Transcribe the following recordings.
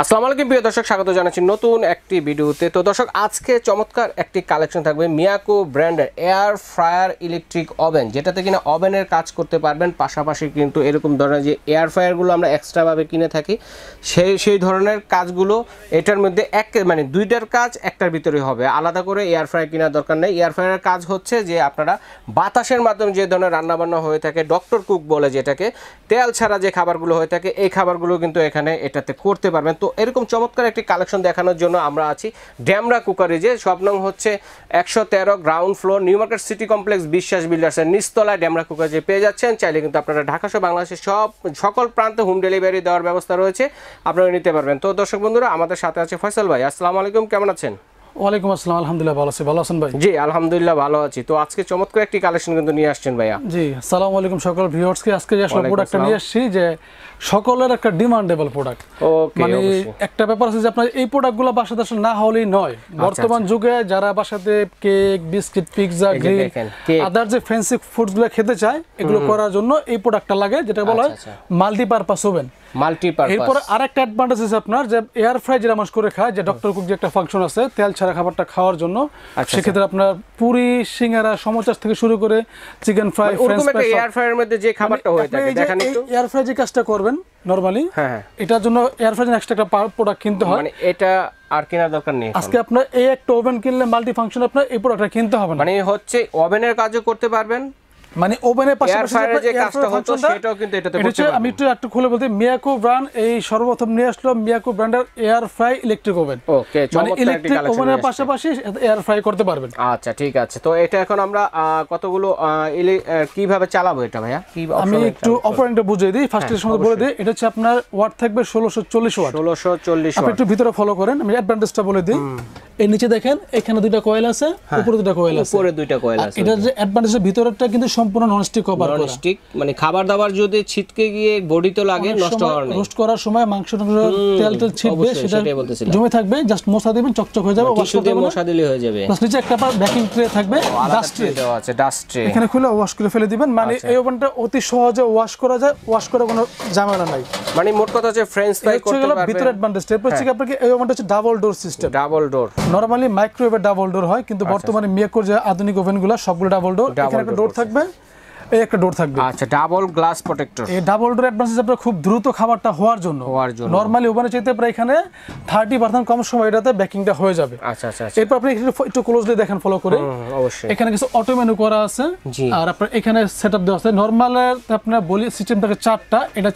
আসসালামু আলাইকুম প্রিয় দর্শক স্বাগত জানাচ্ছি নতুন একটি ভিডিওতে তো দর্শক আজকে চমৎকার একটি কালেকশন থাকবে মিয়াকো ব্র্যান্ডের এয়ার ফ্রায়ার ইলেকট্রিক ওভেন যেটাতে কিনা ওভেনের কাজ করতে পারবেন পাশাপাশি কিন্তু এরকম ধরনের যে এয়ার ফ্রায়ারগুলো আমরা এক্সট্রাভাবে কিনে থাকি সেই সেই ধরনের কাজগুলো এটার মধ্যে এক মানে দুইটার কাজ একটার ভিতরে হবে আলাদা করে এয়ার ফ্রায়ার কেনার দরকার নেই এয়ার ফ্রায়ারের কাজ হচ্ছে যে আপনারা বাতাসের মাধ্যমে যে ধরনের রান্নাবান্না হয়ে থাকে ডক্টর কুক বলে যেটাকে তেল ছাড়া যে খাবারগুলো হয়ে থাকে এই খাবারগুলো কিন্তু এখানে এটাতে করতে পারবেন তো এরকম চমৎকার একটি কালেকশন দেখানোর জন্য আমরা আছি ড্যামরা কুকারে যে সব নং হচ্ছে একশো তেরো ground floor new market city complex Biswas বিল্ডার্সের নিস্তলায় ড্যামরা যে পেয়ে যাচ্ছেন চাইলে কিন্তু আপনারা ঢাকাসহ বাংলাদেশের সব সকল প্রান্তে হোম ডেলিভারি দেওয়ার ব্যবস্থা রয়েছে আপনারা নিতে পারবেন তো দর্শক বন্ধুরা আমাদের সাথে আছে ফয়সাল ভাই আসসালামু আলাইকুম কেমন আছেন ওয়ালাইকুম আসসালাম আলহামদুলিল্লাহ ভালো আছি ভালো আছেন ভাই জি আলহামদুলিল্লাহ ভালো আছি তো আজকে চমৎকার একটি কালেকশন কিন্তু নিয়ে আসছেন ভাইয়া জি আলাইকুম সকল ভিউয়ার্সকে আজকে আসলে প্রোডাক্টটা নিয়ে আসছি যে সকলের একটা ডিমান্ডেবল প্রোডাক্ট মানে একটা ব্যাপার আছে যে আপনার এই প্রোডাক্টগুলো বাসাতে আসলে না হলেই নয় আচ্ছা, বর্তমান আচ্ছা। যুগে যারা বাসাতে cake biscuit pizza grill other যে ফ্যান্সি খেতে চায় এগুলো করার জন্য এই প্রোডাক্টটা লাগে যেটা বলা হয় মাল্টিপারপাস ওভেন মাল্টিপারপাস এরপর আরেকটা অ্যাডভান্টেজ আছে আপনার যে এয়ার ফ্রাই যেটা মানুষ করে খায় যে ডক্টর কুক যে একটা ফাংশন আছে তেল ছাড়া খাবারটা খাওয়ার জন্য আচ্ছা, আচ্ছা। সেক্ষেত্রে আপনার পুরি সিঙ্গারা সমচাস থেকে শুরু করে চিকেন ফ্রাই এয়ার মানে ফ্রাইয়ের মধ্যে যে মানে খাবারটা হয়ে থাকে এয়ার ফ্রাই যে কাজটা করবেন নরমালি হ্যাঁ, হ্যাঁ এটার জন্য এয়ার ফ্রাই এক্সট্রা প্রোডাক্ট কিনতে হয় মানে এটা আর কেনার দরকার নেই আজকে আপনার এই একটা ওভেন কিনলে মাল্টি ফাংশন আপনার এই প্রোডাক্টটা কিনতে হবে মানে হচ্ছে ওভেনের কাজও করতে পারবেন মানে ওভেনের পাশাপাশি যে কাজটা হতো সেটাও কিন্তু এটাতে করতে আমি একটু একটু খুলে বলতে মিয়াকো ব্র্যান্ড এই সর্বপ্রথম নিয়ে আসলো মিয়াকো ব্র্যান্ডের air fry electric oven okay মানে ইলেকট্রিক ওভেনের পাশাপাশি এয়ার ফ্রাই করতে পারবেন আচ্ছা ঠিক আছে তো এটা এখন আমরা কতগুলো কিভাবে চালাবো এটা ভাইয়া কি আমি একটু অপারেন্টটা বুঝিয়ে দিই ফার্স্ট এর হ্যাঁ, সময় বলে দিই এটা হচ্ছে আপনার ওয়াট থাকবে 1640 ওয়াট 1640 আপনি একটু ভিতরে ফলো করেন আমি অ্যাডভান্টেজটা বলে দিই এর নিচে দেখেন এখানে দুইটা কয়েল হ্যাঁ। আছে উপরে দুইটা কয়েল আছে উপরে দুইটা কয়েল আছে এটা যে অ্যাডভান্টেজের ভিতরেরটা কিন্তু সম্পূর্ণ ননস্টিক কভার ননস্টিক মানে খাবার দাবার যদি ছিটকে গিয়ে লাগে নষ্ট হওয়ার নেই রোস্ট করার সময় মাংস তেল তেল ছিটবে সেটা জমে থাকবে জাস্ট দিবেন চকচক হয়ে যাবে মানে দিলে হয়ে যাবে প্লাস নিচে একটা বেকিং ট্রে থাকবে ডাস্ট ট্রে দেওয়া আছে ডাস্ট ট্রে এখানে খুলে ওয়াশ করে ফেলে দিবেন মানে আচ্ছা। এই ওভেনটা অতি সহজে ওয়াশ করা যায় ওয়াশ করার কোনো ঝামেলা নাই মানে মোট কথা হচ্ছে ফ্রেঞ্চ ফ্রাই করতে ভিতরে অ্যাডভান্টেজ টেপ হচ্ছে হ্যাঁ। এই ওভেনটা হচ্ছে double door system double door normally মাইক্রোওয়েভে ডাবল ডোর হয় কিন্তু আচ্ছা, বর্তমানে আচ্ছা। মিয়াকোর যে আধুনিক ওভেনগুলো সবগুলো ডাবল ডোর এখানে একটা ডোর থাকবে এই একটা ডোর আচ্ছা, কম সময় এটাতে বেকিংটা হয়ে যাবে আচ্ছা আচ্ছা, আচ্ছা। আপনি একটু ক্লোজলি দেখেন ফলো করে অবশ্যই এখানে কিছু অটো করা আছে আর আপনার এখানে সেটআপ দেওয়া আছে নরমাল আপনার বলি সিস্টেম চারটা এটা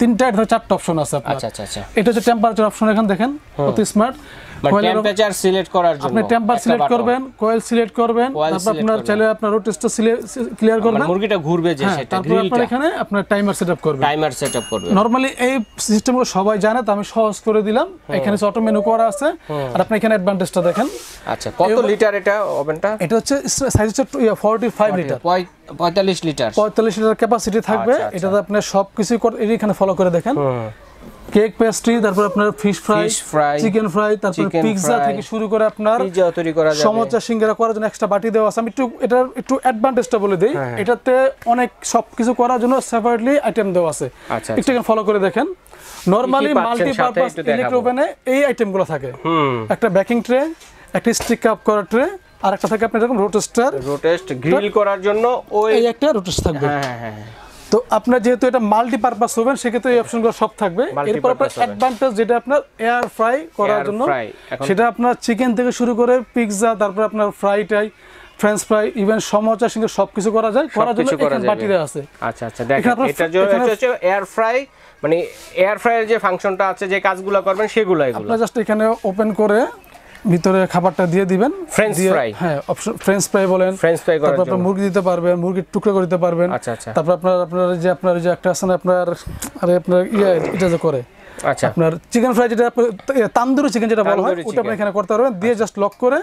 তিনটা ধরে চারটা অপশন আছে আপনার আচ্ছা আচ্ছা আচ্ছা এটা হচ্ছে টেম্পারেচার অপশন এখানে দেখেন অতি স্মার্ট মানে টেম্পারেচার সিলেক্ট করার জন্য আপনি টেম্পার সিলেক্ট করবেন কয়েল সিলেক্ট করবেন তারপর আপনার চাইলে আপনার রোটেস্টটা ক্লিয়ার করবেন মুরগিটা ঘুরবে যে হ্যাঁ, সেটা তারপর আপনার এখানে আপনার টাইমার সেটআপ করবেন টাইমার সেটআপ করবেন নরমালি এই সিস্টেমগুলো সবাই জানে তো আমি সহজ করে দিলাম এখানে অটো মেনু করা আছে আর আপনি এখানে অ্যাডভান্টেজটা দেখেন আচ্ছা কত লিটার এটা ওভেনটা এটা হচ্ছে সাইজ হচ্ছে 45 লিটার লিটার লিটার ক্যাপাসিটি আচ্ছা, থাকবে আচ্ছা। এটাতে সবকিছু এখানে ফলো করে দেখেন কেক হ্যাঁ। পেস্ট্রি তারপর আপনার ফিশ ফ্রাই চিকেন ফ্রাই তারপর পিৎজা থেকে শুরু করে আপনার পিৎজা তৈরি করা যাবে সমোসা সিঙ্গারা করার জন্য এক্সট্রা বাটি দেওয়া আছে আমি একটু এটার একটু অ্যাডভান্টেজটা বলে দেই হ্যাঁ, হ্যাঁ। এটাতে অনেক সবকিছু করার জন্য সেপারেটলি আইটেম দেওয়া আছে আচ্ছা, একটু ফলো করে দেখেন নরমালি মাল্টিপারপাস ইলেকট্রো এই আইটেমগুলো থাকে একটা বেকিং ট্রে একটা স্টিক আপ করার ট্রে আর একটা থাকে আপনার এরকম রোটেস্টার রোটেস্ট গ্রিল করার জন্য ওই একটা রোটেস্ট থাকবে হ্যাঁ হ্যাঁ, হ্যাঁ হ্যাঁ তো আপনার যেহেতু এটা মাল্টিপারপাস ওভেন সেক্ষেত্রে এই অপশনগুলো সব থাকবে এরপর আপনার অ্যাডভান্টেজ যেটা আপনার এয়ার ফ্রাই করার জন্য সেটা আপনার চিকেন থেকে শুরু করে পিৎজা তারপর আপনার ফ্রাইটাই ফ্রেঞ্চ ফ্রাই ইভেন সমোসা সিঙ্গে সবকিছু করা যায় করার জন্য এখানে বাটিতে আছে আচ্ছা আচ্ছা দেখেন এটা হচ্ছে এয়ার ফ্রাই মানে এয়ার ফ্রাইয়ের যে ফাংশনটা আছে যে কাজগুলো করবেন সেগুলো এগুলো আপনি জাস্ট এখানে ওপেন করে ভিতরে খাবারটা দিয়ে দিবেন ফ্রেঞ্চ ফ্রাই হ্যাঁ ফ্রেঞ্চ ফ্রাই বলেন ফ্রেঞ্চ ফ্রাই করার তারপর আপনি মুরগি দিতে পারবেন মুরগির টুকরো করে দিতে পারবেন আচ্ছা আচ্ছা তারপর আপনার আপনার যে আপনার যে একটা আছে না আপনার আরে আপনার ইয়ে এটা যে করে আচ্ছা। আপনার চিকেন ফ্রাই যেটা তান্দুরি চিকেন যেটা বলা হয় ওটা আপনি এখানে করতে পারবেন দিয়ে জাস্ট আচ্ছা। লক করে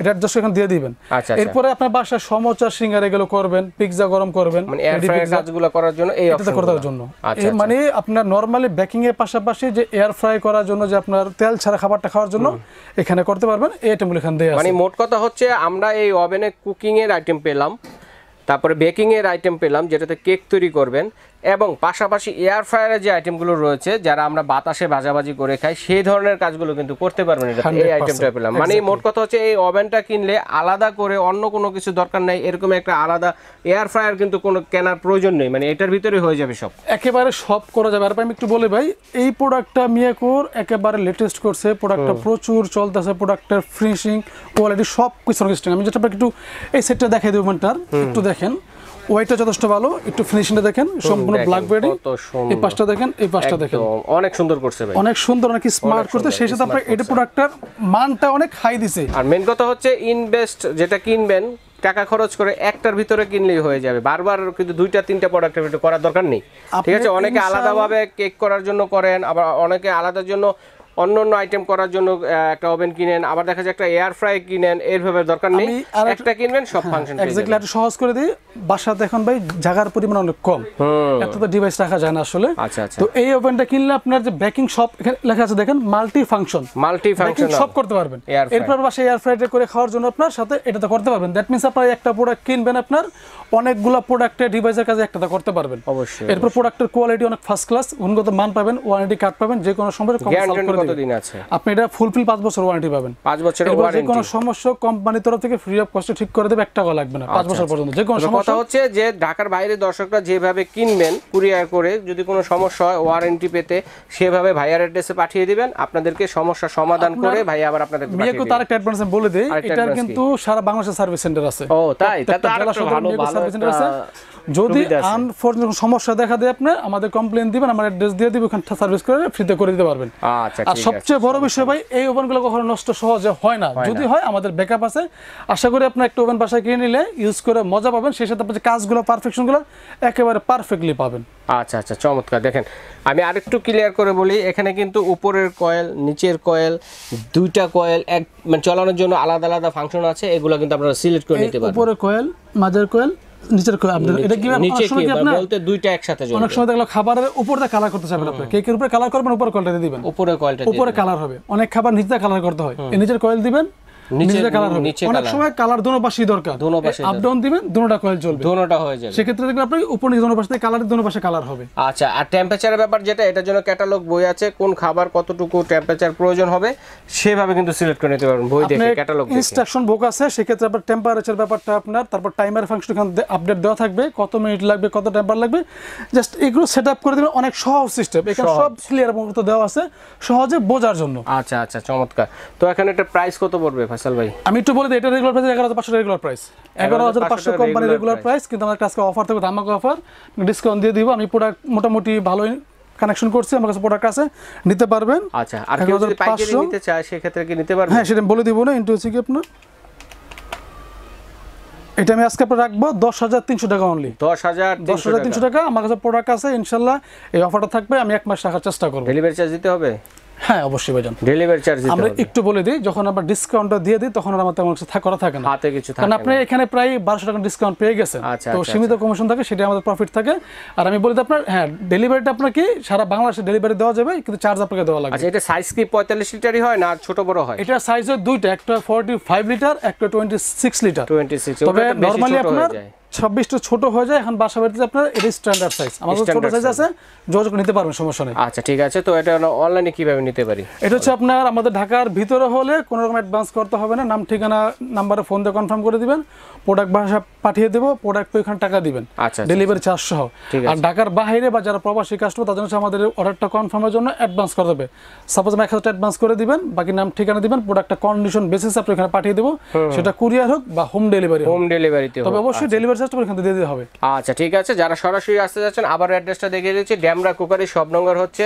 এটা অ্যাডজাস্ট এখানে দিয়ে দিবেন আচ্ছা, এরপরে আপনার বাসায় সমোচা সিঙ্গার এগুলো করবেন পিৎজা গরম করবেন মানে এয়ার ফ্রাই কাজগুলো করার জন্য এই অপশন করার জন্য মানে আপনার নরমালি বেকিং এর পাশাপাশি যে এয়ার ফ্রাই করার জন্য যে আপনার তেল ছাড়া খাবারটা খাওয়ার জন্য এখানে করতে পারবেন এই আইটেমগুলো এখানে দেয়া মানে আছে মানে মোট কথা হচ্ছে আমরা এই ওভেনে কুকিং এর আইটেম পেলাম তারপরে বেকিং এর আইটেম পেলাম যেটাতে কেক তৈরি করবেন এবং পাশাপাশি এয়ার ফায়ারের যে আইটেমগুলো রয়েছে যারা আমরা বাতাসে ভাজাভাজি করে খাই সেই ধরনের কাজগুলো কিন্তু করতে পারবেন এটা এই আইটেমটা পেলাম মানে মোট কথা হচ্ছে এই ওভেনটা কিনলে আলাদা করে অন্য কোনো কিছু দরকার নাই এরকম একটা আলাদা এয়ার ফ্রায়ার কিন্তু কোনো কেনার প্রয়োজন নেই মানে এটার ভিতরে হয়ে যাবে সব একেবারে সব করা যাবে আর আমি একটু বলি ভাই এই প্রোডাক্টটা মিয়াকোর একেবারে লেটেস্ট করছে প্রোডাক্টটা প্রচুর চলতেছে প্রোডাক্টের ফিনিশিং কোয়ালিটি সব কিছু আমি যেটা একটু এই সেটটা দেখাই দেবো একটু দেখেন হোয়াইটটা যথেষ্ট ভালো একটু ফিনিশিংটা দেখেন সম্পূর্ণ ব্ল্যাক বেডি এই পাশটা দেখেন এই পাশটা দেখেন অনেক সুন্দর করছে ভাই অনেক সুন্দর অনেক স্মার্ট করতে সেই সাথে আপনার এটা প্রোডাক্টটার মানটা অনেক হাই দিছে আর মেন কথা হচ্ছে ইনভেস্ট যেটা কিনবেন টাকা খরচ করে একটার ভিতরে কিনলেই হয়ে যাবে বারবার কিন্তু দুইটা তিনটা প্রোডাক্টের ভিতরে করার দরকার নেই ঠিক আছে অনেকে আলাদাভাবে কেক করার জন্য করেন আবার অনেকে আলাদার জন্য অন্য অন্য আইটেম করার জন্য একটা ওভেন কিনেন আবার দেখা যায় একটা এয়ার ফ্রাই কিনেন এইভাবে দরকার নেই একটা কিনবেন সব ফাংশন এক্স্যাক্টলি আর সহজ করে দিই বাসাতে এখন ভাই জায়গার পরিমাণ অনেক কম এত তো ডিভাইস রাখা যায় না আসলে আচ্ছা আচ্ছা তো এই ওভেনটা কিনলে আপনার যে বেকিং সব এখানে লেখা আছে দেখেন মাল্টি ফাংশন মাল্টি ফাংশন সব করতে পারবেন এরপর বাসায় এয়ার ফ্রাইড করে খাওয়ার জন্য আপনার সাথে এটা তো করতে পারবেন দ্যাট মিন্স আপনার একটা প্রোডাক্ট কিনবেন আপনার অনেকগুলো প্রোডাক্টে ডিভাইসের কাছে তো করতে পারবেন অবশ্যই এরপর প্রোডাক্টের কোয়ালিটি অনেক ফার্স্ট ক্লাস গুণগত মান পাবেন ওয়ারেন্টি কার্ড পাবেন যে কোনো সময় কতদিন আছে আপনি এটা ফুলফিল 5 বছর ওয়ারেন্টি পাবেন 5 বছরের ওয়ারেন্টি কোনো সমস্যা কোম্পানির তরফ থেকে ফ্রি অফ কস্টে ঠিক করে দেবে এক টাকা লাগবে না 5 আচ্ছা, বছর আচ্ছা। পর্যন্ত যে কোনো সমস্যা হচ্ছে যে ঢাকার বাইরে দর্শকরা যেভাবে কিনবেন কুরিয়ার করে যদি কোনো সমস্যা হয় ওয়ারেন্টি পেতে সেভাবে ভাইয়ার অ্যাড্রেসে পাঠিয়ে দিবেন আপনাদেরকে সমস্যা সমাধান করে ভাই আবার আপনাদের পাঠিয়ে দিবেন তার একটা অ্যাডভান্স বলে দেই এটা কিন্তু সারা বাংলাদেশের সার্ভিস সেন্টার আছে ও তাই তাহলে আরো ভালো ভালো সার্ভিস সেন্টার আছে যদি আনফরচুনেট সমস্যা দেখা দেয় আপনি আমাদের কমপ্লেন দিবেন আমার অ্যাড্রেস দিয়ে দিব ওখানে সার্ভিস করে ফ্রিতে করে দিতে পারবেন আচ্ছা আর সবচেয়ে বড় বিষয় ভাই এই ওভেনগুলো কখনো নষ্ট সহজে হয় না যদি হয় আমাদের ব্যাকআপ আছে আশা করি আপনি একটা ওভেন বাসায় কিনে নিলে ইউজ করে মজা পাবেন সেই সাথে আপনার কাজগুলো পারফেকশনগুলো একেবারে পারফেক্টলি পাবেন আচ্ছা আচ্ছা চমৎকার দেখেন আমি আরেকটু ক্লিয়ার করে বলি এখানে কিন্তু উপরের কয়েল নিচের কয়েল দুইটা কয়েল এক মানে চালানোর জন্য আলাদা আলাদা ফাংশন আছে এগুলো কিন্তু আপনারা সিলেক্ট করে নিতে পারবেন উপরের কয়েল মাঝের কয়েল নিচের আপনার এটা কি নিচে বলতে দুইটা একসাথে অনেক সময় দেখলো খাবারের উপরে কালার করতে চাবেন আপনি কেকের উপরে কালার করবেন উপরে কয়েলটা দিবেন উপরে কয়েলটা উপরে কালার হবে অনেক খাবার নিচে কালার করতে হয় নিচের কয়েল দিবেন আচ্ছা, কোন খাবার কতটুকু টেম্পারেচার প্রয়োজন হবে সেভাবে কিন্তু ব্যাপারটা আপনার তারপর টাইমার ফাংশন আপডেট দেওয়া থাকবে কত মিনিট লাগবে কত টেম্পার লাগবে জাস্ট এগুলো সেট আপ করে দেবেন অনেক সহজ সিস্টেম এখানে সব ক্লিয়ার দেওয়া আছে সহজে বোঝার জন্য আচ্ছা আচ্ছা চমৎকার তো এখানে একটা প্রাইস কত পড়বে ফয়সাল ভাই আমি একটু বলে দিই এটা regular price regular price regular price কিন্তু আমাদের আজকে অফার থাকবে অফার ডিসকাউন্ট দিয়ে দিব আমি মোটামুটি ভালো কানেকশন করছি আমার কাছে প্রোডাক্ট আছে নিতে পারবেন আচ্ছা আর কেউ যদি পাইকারি নিতে চায় ক্ষেত্রে কি নিতে পারবেন হ্যাঁ সেটা বলে দিব না ইনটু হচ্ছে আপনার এটা আমি আজকে রাখবো দশ হাজার তিনশো টাকা অনলি দশ হাজার দশ হাজার তিনশো টাকা আমার কাছে প্রোডাক্ট আছে ইনশাল্লাহ এই অফারটা থাকবে আমি এক মাস রাখার চেষ্টা করবো ডেলিভারি চার্জ দিতে হবে হ্যাঁ অবশ্যই ভাইজান ডেলিভারি চার্জ আমরা একটু বলে দিই যখন আমরা ডিসকাউন্টটা দিয়ে দিই তখন আমার তেমন কিছু করা থাকে না হাতে কিছু কারণ আপনি এখানে প্রায় বারোশো টাকা ডিসকাউন্ট পেয়ে গেছেন আচ্ছা, তো আচ্ছা, আচ্ছা। সীমিত কমিশন থাকে সেটা আমাদের প্রফিট থাকে আর আমি বলি আপনার হ্যাঁ ডেলিভারিটা আপনার কি সারা বাংলাদেশে ডেলিভারি দেওয়া যাবে কিন্তু চার্জ আপনাকে দেওয়া লাগবে এটা সাইজ কি পঁয়তাল্লিশ লিটারই হয় না ছোট বড় হয় এটা সাইজ হয় দুইটা একটা ফর্টি ফাইভ লিটার একটা twenty six litre twenty six তবে নর্মালি আপনার ছাব্বিশটা ছোট হয়ে যায় এখন বাসা বাড়িতে আপনার এটা স্ট্যান্ডার্ড সাইজ আমাদের ছোট সাইজ আছে যোগাযোগ নিতে পারবেন সমস্যা নেই আচ্ছা ঠিক আছে তো এটা অনলাইনে কিভাবে নিতে পারি এটা হচ্ছে আপনার আমাদের ঢাকার ভিতরে হলে কোনো রকম অ্যাডভান্স করতে হবে না নাম ঠিকানা নাম্বারে ফোন দিয়ে কনফার্ম করে দিবেন প্রোডাক্ট পাঠিয়ে দেবো প্রোডাক্ট ওইখানে টাকা দিবেন আচ্ছা ডেলিভারি আচ্ছা, চার্জ আচ্ছা। সহ আর ঢাকার বাইরে বা যারা প্রবাসী কাস্টমার তাদের হচ্ছে আমাদের অর্ডারটা কনফার্মের জন্য অ্যাডভান্স করে দেবে সাপোজ আমি এক হাজার অ্যাডভান্স করে দিবেন বাকি নাম ঠিকানা দিবেন প্রোডাক্টটা কন্ডিশন বেসিস আপনি ওখানে পাঠিয়ে দেবো সেটা কুরিয়ার হোক বা হোম ডেলিভারি হোম ডেলিভারিতে তবে অবশ্যই ডেলিভারি আচ্ছা। চেষ্টা করি দিয়ে দিতে হবে আচ্ছা ঠিক আছে যারা সরাসরি আসতে যাচ্ছেন আবার অ্যাড্রেসটা দেখিয়ে দিচ্ছি ড্যামরা কুকারি সব নম্বর হচ্ছে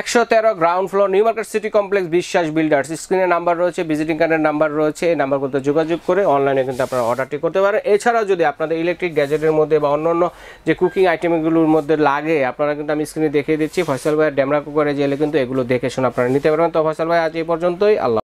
একশো তেরো ground floor new market city complex Biswas builders স্ক্রিনে নাম্বার রয়েছে ভিজিটিং কার্ডের নাম্বার রয়েছে এই নাম্বারগুলোতে যোগাযোগ করে অনলাইনে কিন্তু আপনারা অর্ডারটি করতে পারেন এছাড়াও যদি আপনাদের ইলেকট্রিক গ্যাজেটের মধ্যে বা অন্যান্য যে কুকিং আইটেমগুলোর মধ্যে লাগে আপনারা কিন্তু আমি স্ক্রিনে দেখিয়ে দিচ্ছি ফয়সাল ভাইয়ের ড্যামরা কুকারে গেলে কিন্তু এগুলো দেখে শুনে আপনারা নিতে পারবেন তো ফয়সাল ভাই আজ এই পর্যন্তই আল্লাহ